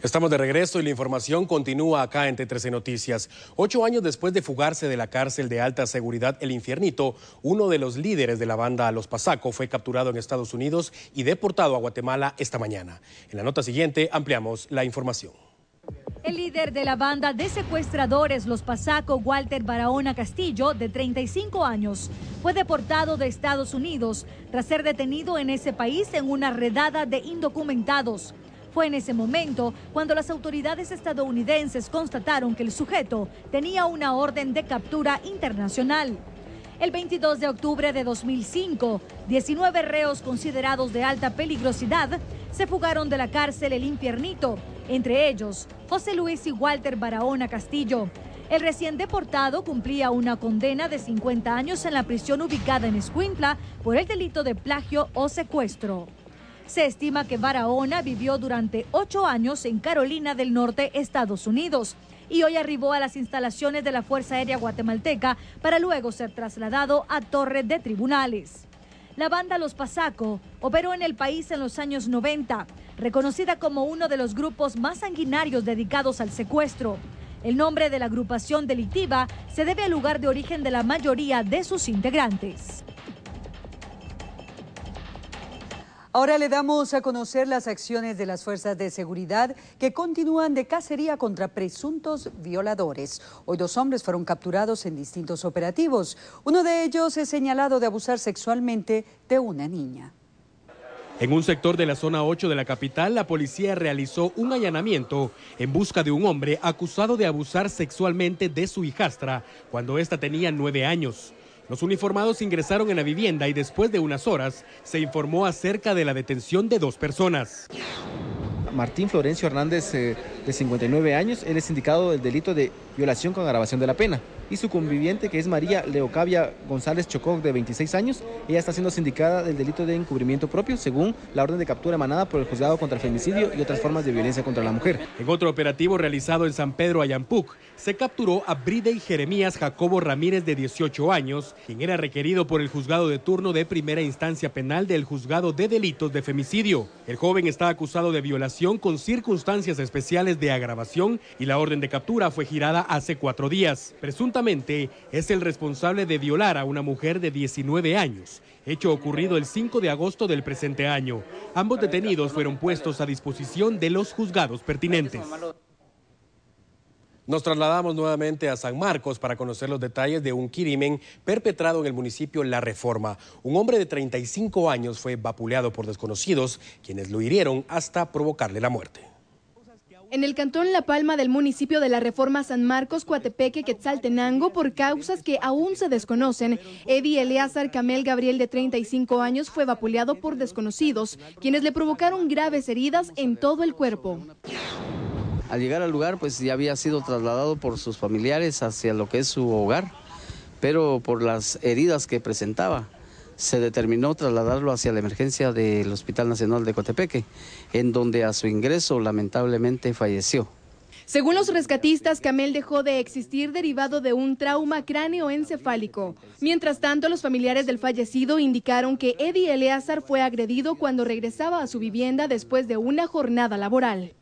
Estamos de regreso y la información continúa acá en T13 Noticias. Ocho años después de fugarse de la cárcel de alta seguridad El Infiernito, uno de los líderes de la banda Los Pasaco fue capturado en Estados Unidos y deportado a Guatemala esta mañana. En la nota siguiente ampliamos la información. El líder de la banda de secuestradores Los Pasaco, Walter Barahona Castillo, de 35 años, fue deportado de Estados Unidos tras ser detenido en ese país en una redada de indocumentados. Fue en ese momento cuando las autoridades estadounidenses constataron que el sujeto tenía una orden de captura internacional. El 22 de octubre de 2005, 19 reos considerados de alta peligrosidad se fugaron de la cárcel El Infiernito, entre ellos José Luis y Walter Barahona Castillo. El recién deportado cumplía una condena de 50 años en la prisión ubicada en Escuintla por el delito de plagio o secuestro. Se estima que Barahona vivió durante ocho años en Carolina del Norte, Estados Unidos, y hoy arribó a las instalaciones de la Fuerza Aérea Guatemalteca para luego ser trasladado a Torre de Tribunales. La banda Los Pasaco operó en el país en los años 90, reconocida como uno de los grupos más sanguinarios dedicados al secuestro. El nombre de la agrupación delictiva se debe al lugar de origen de la mayoría de sus integrantes. Ahora le damos a conocer las acciones de las fuerzas de seguridad que continúan de cacería contra presuntos violadores. Hoy dos hombres fueron capturados en distintos operativos. Uno de ellos es señalado de abusar sexualmente de una niña. En un sector de la zona 8 de la capital, la policía realizó un allanamiento en busca de un hombre acusado de abusar sexualmente de su hijastra cuando ésta tenía nueve años. Los uniformados ingresaron en la vivienda y después de unas horas se informó acerca de la detención de dos personas. Martín Florencio Hernández, eh, de 59 años. Él es indicado del delito de violación con agravación de la pena. Y su conviviente, que es María Leocavia González Chocó de 26 años, ella está siendo sindicada del delito de encubrimiento propio, según la orden de captura emanada por el juzgado contra el femicidio y otras formas de violencia contra la mujer. En otro operativo realizado en San Pedro Ayampuc, se capturó a y Jeremías Jacobo Ramírez, de 18 años, quien era requerido por el juzgado de turno de primera instancia penal del juzgado de delitos de femicidio. El joven está acusado de violación con circunstancias especiales de agravación y la orden de captura fue girada hace cuatro días. Presuntamente es el responsable de violar a una mujer de 19 años, hecho ocurrido el 5 de agosto del presente año. Ambos detenidos fueron puestos a disposición de los juzgados pertinentes. Nos trasladamos nuevamente a San Marcos para conocer los detalles de un crimen perpetrado en el municipio La Reforma. Un hombre de 35 años fue vapuleado por desconocidos, quienes lo hirieron hasta provocarle la muerte. En el cantón La Palma del municipio de la Reforma San Marcos, Coatepeque, Quetzaltenango, por causas que aún se desconocen, Eddie Eleazar Camel Gabriel, de 35 años, fue vapuleado por desconocidos, quienes le provocaron graves heridas en todo el cuerpo. Al llegar al lugar, pues ya había sido trasladado por sus familiares hacia lo que es su hogar, pero por las heridas que presentaba, se determinó trasladarlo hacia la emergencia del Hospital Nacional de Cotepeque, en donde a su ingreso lamentablemente falleció. Según los rescatistas, Camel dejó de existir derivado de un trauma cráneoencefálico. Mientras tanto, los familiares del fallecido indicaron que Eddie Eleazar fue agredido cuando regresaba a su vivienda después de una jornada laboral.